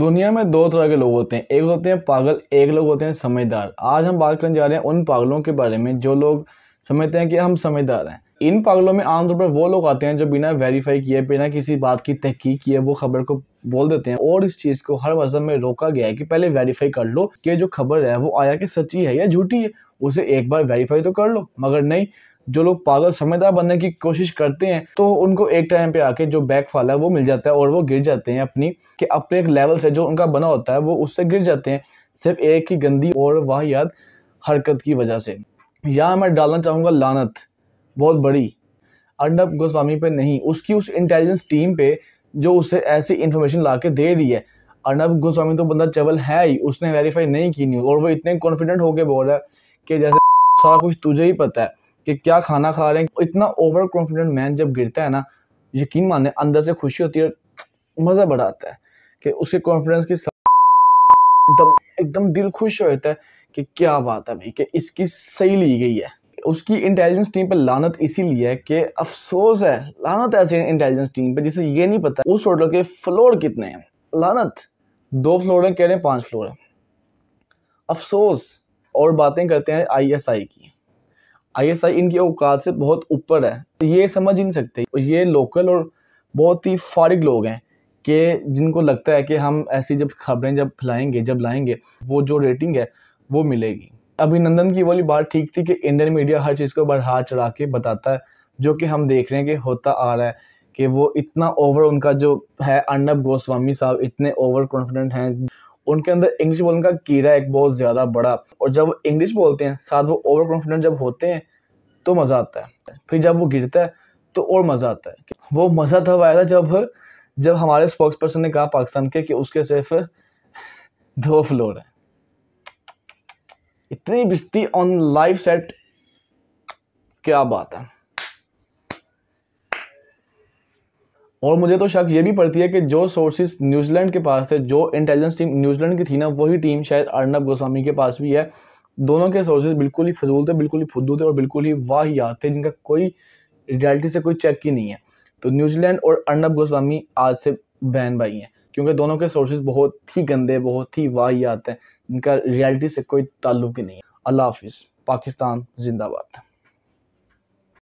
दुनिया में दो तरह के लोग होते हैं एक होते हैं पागल एक लोग होते हैं समझदार आज हम बात करने जा रहे हैं उन पागलों के बारे में जो लोग समझते हैं कि हम समझदार हैं इन पागलों में आमतौर पर वो लोग आते हैं जो बिना वेरीफाई किए बिना किसी बात की तहकीक किए वो खबर को बोल देते हैं और इस चीज़ को हर मजहब में रोका गया है कि पहले वेरीफाई कर लो कि जो खबर है वो आया कि सच्ची है या झूठी है उसे एक बार वेरीफाई तो कर लो मगर नहीं जो लोग पागल समझदार बनने की कोशिश करते हैं तो उनको एक टाइम पे आके जो बैक फॉल है वो मिल जाता है और वो गिर जाते हैं अपनी कि अपने एक लेवल से जो उनका बना होता है वो उससे गिर जाते हैं सिर्फ एक ही गंदी और वाहियात हरकत की वजह से यहाँ मैं डालना चाहूँगा लानत बहुत बड़ी अर्नब गोस्वामी पे नहीं उसकी उस इंटेलिजेंस टीम पे जो उसे ऐसी इन्फॉर्मेशन ला के दे रही है अर्नब गोस्वामी तो बंदा चबल है ही उसने वेरीफाई नहीं की न्यूज़ और वो इतने कॉन्फिडेंट होके बोल रहा है कि जैसे सारा कुछ तुझे ही पता है कि क्या खाना खा रहे हैं इतना ओवर कॉन्फिडेंट मैन जब गिरता है ना यकीन माने अंदर से खुशी होती है मज़ा बड़ा आता है कि उसके कॉन्फिडेंस की एकदम एकदम दिल खुश हो जाता है कि क्या बात है भाई कि इसकी सही ली गई है उसकी इंटेलिजेंस टीम पर लानत इसीलिए है कि अफसोस है लानत ऐसी इंटेलिजेंस टीम पर जिसे ये नहीं पता उस होटल के फ्लोर कितने हैं लानत दो फ्लोर हैं कह रहे हैं पाँच फ्लोर हैं अफसोस और बातें करते हैं आईएसआई की आईएसआई इनकी औकात से बहुत ऊपर है ये समझ ही नहीं सकते ये लोकल और बहुत ही फारिग लोग हैं कि जिनको लगता है कि हम ऐसी जब खबरें जब फैलाएंगे जब लाएंगे वो जो रेटिंग है वो मिलेगी अभिनंदन की वाली बात ठीक थी कि इंडियन मीडिया हर चीज़ को बढ़ा चढ़ा के बताता है जो कि हम देख रहे हैं कि होता आ रहा है कि वो इतना ओवर उनका जो है अर्नब गोस्वामी साहब इतने ओवर कॉन्फिडेंट हैं उनके अंदर इंग्लिश बोलने का कीड़ा एक बहुत ज़्यादा बड़ा और जब वो इंग्लिश बोलते हैं साथ वो ओवर कॉन्फिडेंट जब होते हैं तो मज़ा आता है फिर जब वो गिरता है तो और मज़ा आता है वो मज़ा तब आया था जब जब हमारे स्पोक्स पर्सन ने कहा पाकिस्तान के कि उसके सिर्फ दो फ्लोर हैं इतनी बिस्ती ऑन लाइव सेट क्या बात है और मुझे तो शक ये भी पड़ती है कि जो सोर्सेज न्यूजीलैंड के पास थे जो इंटेलिजेंस टीम न्यूजीलैंड की थी ना वही टीम शायद अर्नब गोस्वामी के पास भी है दोनों के सोर्सेज बिल्कुल ही फजूल थे बिल्कुल ही फुद्दू थे और बिल्कुल ही याद थे जिनका कोई रियलिटी से कोई चेक ही नहीं है तो न्यूजीलैंड और अर्नब गोस्वामी आज से बैन भाई हैं क्योंकि दोनों के सोर्सेज बहुत ही गंदे बहुत ही वाहियात हैं इनका रियलिटी से कोई ताल्लुक ही नहीं है अल्लाह हाफिज़ पाकिस्तान जिंदाबाद